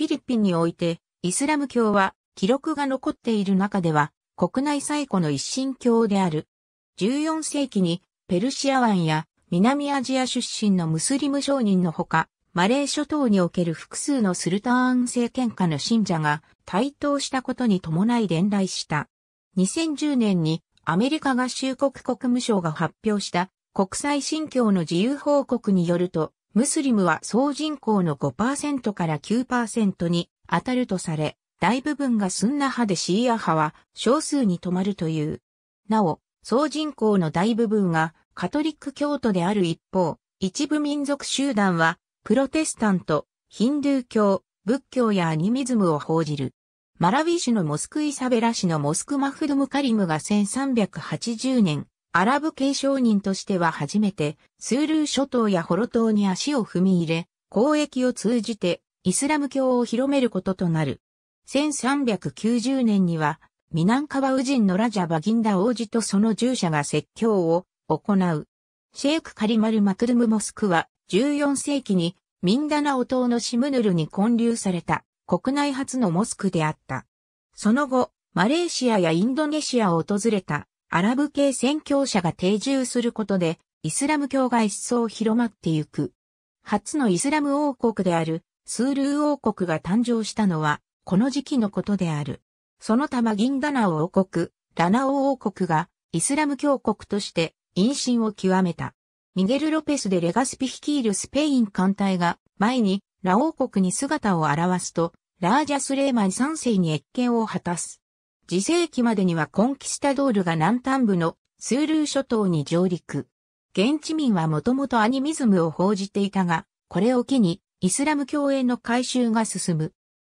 フィリピンにおいて、イスラム教は記録が残っている中では、国内最古の一神教である。14世紀にペルシア湾や南アジア出身のムスリム商人のほか、マレー諸島における複数のスルターン政権下の信者が台頭したことに伴い伝来した。2010年にアメリカ合衆国国務省が発表した国際信教の自由報告によると、ムスリムは総人口の5%から9%に当たるとされ、大部分がスンナ派でシーア派は少数に止まるという。なお、総人口の大部分がカトリック教徒である一方、一部民族集団はプロテスタント、ヒンドゥー教、仏教やアニミズムを報じる。マラウィ州のモスクイサベラ市のモスクマフドムカリムが1380年、アラブ系商人としては初めて、スールー諸島やホロ島に足を踏み入れ、交易を通じて、イスラム教を広めることとなる。1390年には、南ウジンのラジャバギンダ王子とその従者が説教を行う。シェイクカリマル・マクルム・モスクは、14世紀に、ミンダナオ島のシムヌルに建立された、国内初のモスクであった。その後、マレーシアやインドネシアを訪れたアラブ系宣教者が定住することで、イスラム教が一層広まってゆく。初のイスラム王国である、スールー王国が誕生したのは、この時期のことである。その他マギンダナオ王国、ラナオ王国が、イスラム教国として、陰心を極めた。ミゲル・ロペスでレガスピ率いるスペイン艦隊が、前に、ラ王国に姿を現すと、ラージャ・スレーマン3世に越見を果たす。次世紀までにはコンキスタドールが南端部のスールー諸島に上陸。現地民はもともとアニミズムを報じていたが、これを機にイスラム教への改修が進む。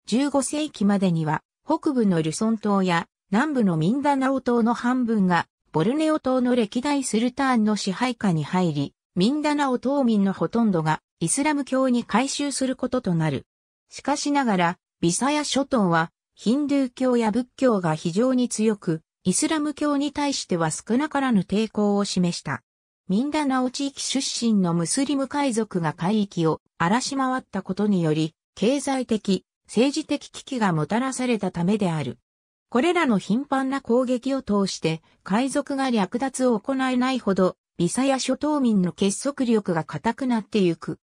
15世紀までには北部のルソン島や南部のミンダナオ島の半分がボルネオ島の歴代スルターンの支配下に入り、ミンダナオ島民のほとんどがイスラム教に改修することとなる。しかしながら、ビサヤ諸島はヒンドゥー教や仏教が非常に強く、イスラム教に対しては少なからぬ抵抗を示した。ミンダナオ地域出身のムスリム海賊が海域を荒らし回ったことにより、経済的、政治的危機がもたらされたためである。これらの頻繁な攻撃を通して、海賊が略奪を行えないほど、ビサヤ諸島民の結束力が固くなってゆく。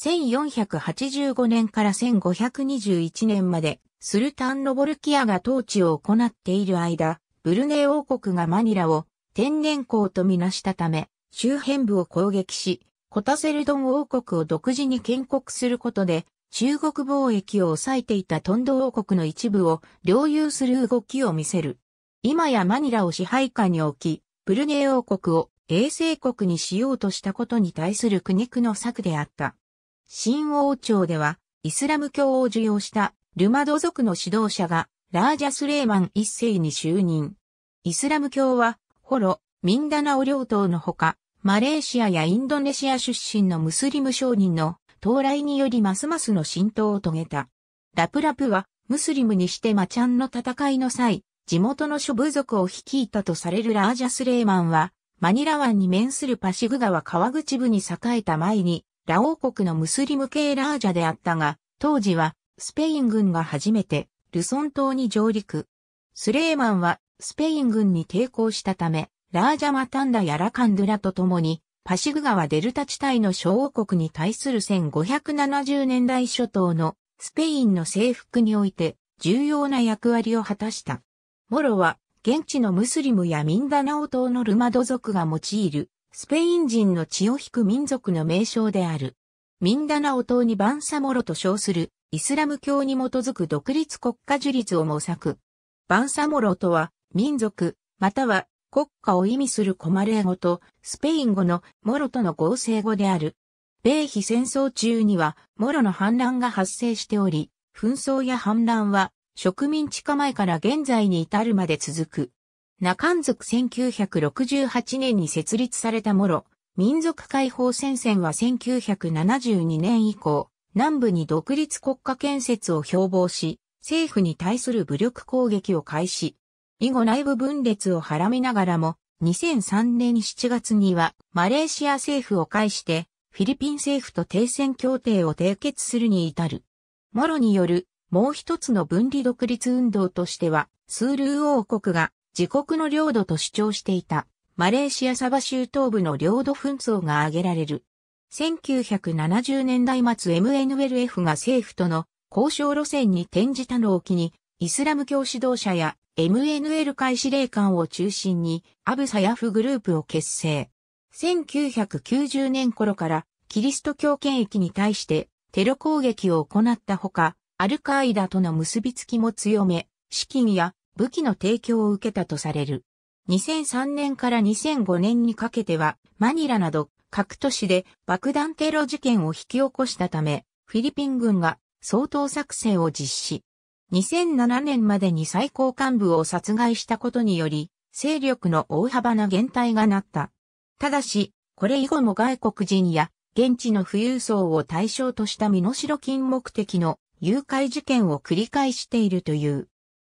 1485年から1521年までスルタン・ロボルキアが統治を行っている間、ブルネイ王国がマニラを天然港とみなしたため、周辺部を攻撃し、コタセルドン王国を独自に建国することで、中国貿易を抑えていたトンド王国の一部を領有する動きを見せる。今やマニラを支配下に置き、ブルネイ王国を衛星国にしようとしたことに対する苦肉の策であった。新王朝では、イスラム教を受容したルマド族の指導者がラージャスレーマン一世に就任。イスラム教は、ホロ、ミンダナオ両党のほか、マレーシアやインドネシア出身のムスリム商人の到来によりますますの浸透を遂げた。ラプラプは、ムスリムにしてマチャンの戦いの際、地元の諸部族を率いたとされるラージャスレーマンは、マニラ湾に面するパシグ川川口部に栄えた前に、ラ王国のムスリム系ラージャであったが、当時はスペイン軍が初めてルソン島に上陸。スレーマンはスペイン軍に抵抗したため、ラージャマタンダやラカンドゥラと共に、パシグ川デルタ地帯の小王国に対する1570年代初頭のスペインの征服において重要な役割を果たした。モロは現地のムスリムやミンダナオ島のルマド族が用いるスペイン人の血を引く民族の名称である。ミンダナオ島にバンサモロと称するイスラム教に基づく独立国家樹立を模索。バンサモロとは民族または国家を意味するコマレー語とスペイン語のモロとの合成語である。米非戦争中にはモロの反乱が発生しており、紛争や反乱は植民地化前から現在に至るまで続く。ナカン族1968年に設立されたモロ、民族解放戦線は1972年以降、南部に独立国家建設を標榜し、政府に対する武力攻撃を開始。以後内部分裂をはらみながらも、2003年7月にはマレーシア政府を介して、フィリピン政府と停戦協定を締結するに至る。モロによるもう一つの分離独立運動としては、スールー王国が自国の領土と主張していた。マレーシアサバ州東部の領土紛争が挙げられる。1970年代末 MNLF が政府との交渉路線に転じたのを機に、イスラム教指導者や MNL 会司令官を中心にアブサヤフグループを結成。1990年頃からキリスト教権益に対してテロ攻撃を行ったほか、アルカイダとの結びつきも強め、資金や武器の提供を受けたとされる。2003年から2005年にかけては、マニラなど各都市で爆弾テロ事件を引き起こしたため、フィリピン軍が総統作戦を実施。2007年までに最高幹部を殺害したことにより、勢力の大幅な減退がなった。ただし、これ以後も外国人や現地の富裕層を対象とした身代金目的の誘拐事件を繰り返しているという。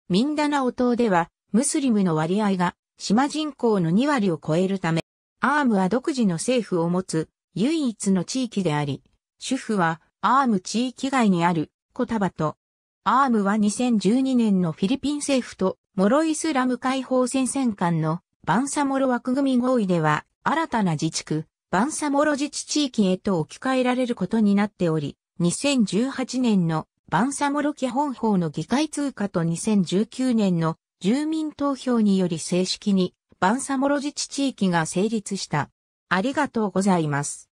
ミンダナオ島ではムスリムの割合が島人口の2割を超えるため、アームは独自の政府を持つ唯一の地域であり、主婦はアーム地域外にあるコタバト。アームは2012年のフィリピン政府とモロイスラム解放戦線間のバンサモロ枠組み合意では新たな自治区、バンサモロ自治地域へと置き換えられることになっており、2018年のバンサモロ基本法の議会通過と2019年の住民投票により正式にバンサモロ自治地域が成立した。ありがとうございます。